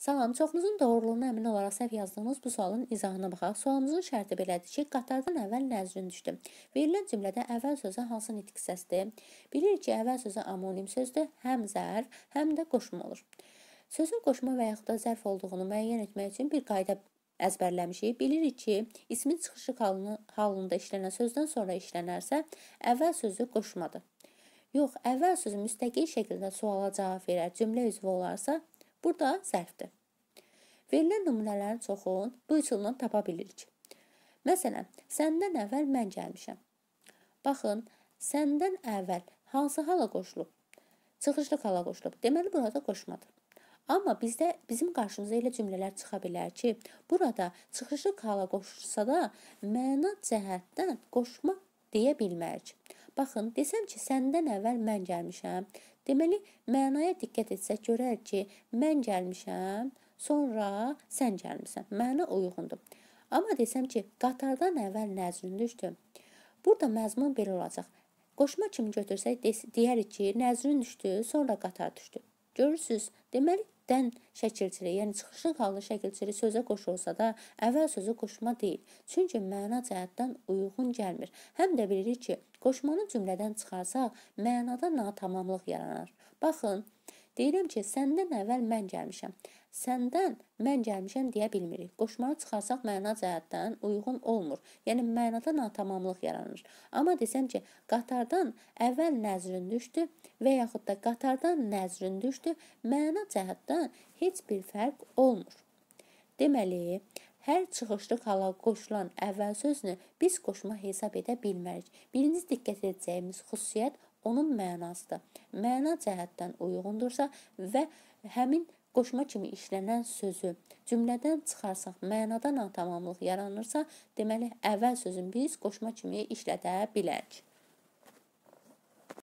Salam, çoxunuzun doğruluğuna əmin olaraq səhv yazdığınız bu sualın izahına baxaq. Sualımızın şərti belədir ki, qatardan əvvəl nəzrin düşdü. Verilən cümlədə əvvəl sözü hansı nitq səsdir? Bilirik ki, əvvəl sözü amonim sözdür, həm zər, həm də qoşma olur. Sözün qoşma və yaxud da zərf olduğunu müəyyən etmək üçün bir qayda əzbərləmişik. Bilirik ki, ismin çıxışı halında işlənən sözdən sonra işlənərsə, əvvəl sözü qoşmadır. Yox, əvvəl sözü müstəqil şəkildə suala cavab verər, cümlə üzvü olarsa, Burada zərfdir. Verilən nümunələrin çoxun bu üsulla tapa bilirik. Məsələn, səndən əvvəl mən gəlmişəm. Baxın, səndən əvvəl hansı hala qoşulub? Çıxışlıq hala qoşulub. Deməli burada qoşmadı. Amma bizdə bizim qarşımıza elə cümlələr çıxa bilər ki, burada çıxışlıq hala qoşulsa da məna cəhətdən qoşma deyə bilmərik. Baxın, desəm ki, səndən əvvəl mən gəlmişəm. Deməli, mənaya diqqət etsək görərik ki, mən gəlmişəm, sonra sən gəlmisən. Məna uyğundur. Amma desəm ki, qatardan əvvəl Nəzrin düşdü. Burada məzmun belə olacaq. Qoşma kimi götürsək deyərik ki, Nəzrin düşdü, sonra qatar düşdü. Görürsüz, deməli dən şəkilçiliyi, yəni çıxışın halı şəkilçiliyi sözə qoşulsa da, əvvəl sözü qoşma deyil. Çünki məna cəhətdən uyğun gəlmir. Həm də bilirik ki, qoşmanı cümlədən çıxarsaq, mənada natamamlıq yaranar. Baxın, deyirəm ki, səndən əvvəl mən gəlmişəm. Səndən mən gəlmişəm deyə bilmirik. Qoşmalı çıxarsaq məna cəhətdən uyğun olmur. Yəni mənada natamamlıq yaranır. Amma desəm ki, qatardan əvvəl nəzrin düşdü və yaxud da qatardan nəzrin düşdü, məna cəhətdən heç bir fərq olmur. Deməli, hər çıxışlıq hala qoşulan əvvəl sözünü biz qoşma hesab edə bilmərik. Birinci diqqət edəcəyimiz xüsusiyyət onun mənasıdır. Məna cəhətdən uyğundursa və həmin qoşma kimi işlənən sözü cümlədən çıxarsaq, mənadan atamamlıq yaranırsa, deməli əvvəl sözün biz qoşma kimi işlədə bilərik.